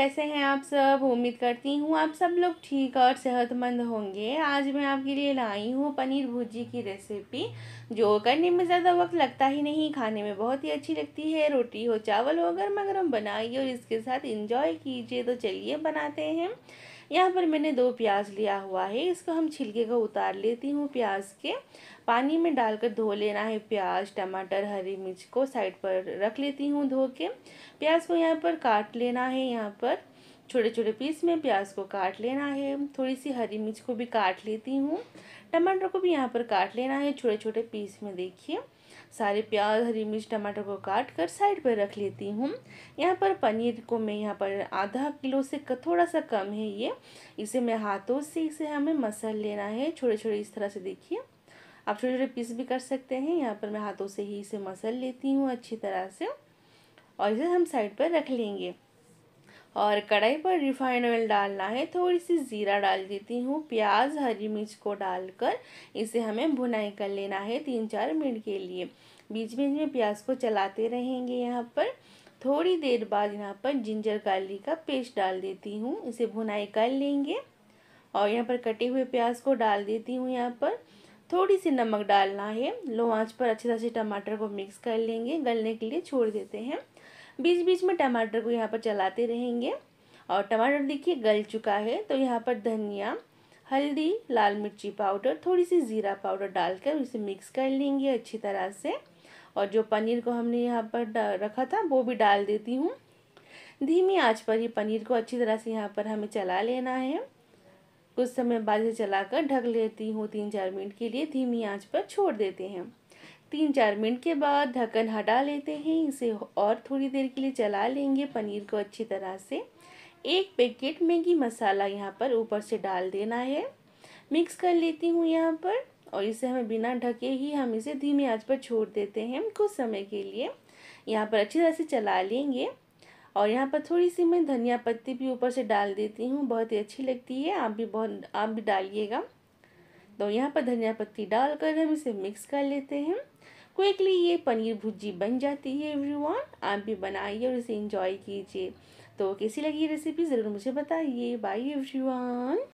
कैसे हैं आप सब उम्मीद करती हूँ आप सब लोग ठीक और सेहतमंद होंगे आज मैं आपके लिए लाई हूँ पनीर भुर्जी की रेसिपी जो करने में ज़्यादा वक्त लगता ही नहीं खाने में बहुत ही अच्छी लगती है रोटी हो चावल हो मगर गर्म बनाइए और इसके साथ इंजॉय कीजिए तो चलिए बनाते हैं यहाँ पर मैंने दो प्याज लिया हुआ है इसको हम छिलके का उतार लेती हूँ प्याज के पानी में डालकर धो लेना है प्याज टमाटर हरी मिर्च को साइड पर रख लेती हूँ धो के प्याज को यहाँ पर काट लेना है यहाँ पर छोटे छोटे पीस में प्याज को काट लेना है थोड़ी सी हरी मिर्च को भी काट लेती हूँ टमाटर को भी यहाँ पर काट लेना है छोटे छोटे पीस में देखिए सारे प्याज हरी मिर्च टमाटर को काट कर साइड पर रख लेती हूँ यहाँ पर पनीर को मैं यहाँ पर आधा किलो से थोड़ा सा कम है ये इसे मैं हाथों से इसे हमें मसल लेना है छोटे छोटे इस तरह से देखिए आप छोटे छोटे पीस भी कर सकते हैं यहाँ पर मैं हाथों से ही इसे मसल लेती हूँ अच्छी तरह से और इसे हम साइड पर रख लेंगे और कढ़ाई पर रिफाइंड ऑयल डालना है थोड़ी सी ज़ीरा डाल देती हूँ प्याज हरी मिर्च को डालकर इसे हमें भुनाई कर लेना है तीन चार मिनट के लिए बीच बीच में प्याज को चलाते रहेंगे यहाँ पर थोड़ी देर बाद यहाँ पर जिंजर गार्लिक का पेस्ट डाल देती हूँ इसे भुनाई कर लेंगे और यहाँ पर कटे हुए प्याज को डाल देती हूँ यहाँ पर थोड़ी सी नमक डालना है लो आँच पर अच्छे तरह से टमाटर को मिक्स कर लेंगे गलने के लिए छोड़ देते हैं बीच बीच में टमाटर को यहाँ पर चलाते रहेंगे और टमाटर देखिए गल चुका है तो यहाँ पर धनिया हल्दी लाल मिर्ची पाउडर थोड़ी सी ज़ीरा पाउडर डालकर उसे मिक्स कर लेंगे अच्छी तरह से और जो पनीर को हमने यहाँ पर रखा था वो भी डाल देती हूँ धीमी आंच पर ही पनीर को अच्छी तरह से यहाँ पर हमें चला लेना है कुछ समय बाद इसे कर ढक लेती हूँ तीन चार मिनट के लिए धीमी आँच पर छोड़ देते हैं तीन चार मिनट के बाद ढक्कन हटा लेते हैं इसे और थोड़ी देर के लिए चला लेंगे पनीर को अच्छी तरह से एक पैकेट मैगी मसाला यहाँ पर ऊपर से डाल देना है मिक्स कर लेती हूँ यहाँ पर और इसे हमें बिना ढके ही हम इसे धीमी आंच पर छोड़ देते हैं कुछ समय के लिए यहाँ पर अच्छी तरह से चला लेंगे और यहाँ पर थोड़ी सी मैं धनिया पत्ती भी ऊपर से डाल देती हूँ बहुत ही अच्छी लगती है आप भी बहुत आप भी डालिएगा तो यहाँ पर धनिया पत्ती डालकर हम इसे मिक्स कर लेते हैं क्विकली ये पनीर भुर्जी बन जाती है एवरीवन आप भी बनाइए और इसे इंजॉय कीजिए तो कैसी लगी रेसिपी ज़रूर मुझे बताइए बाय एवरीवन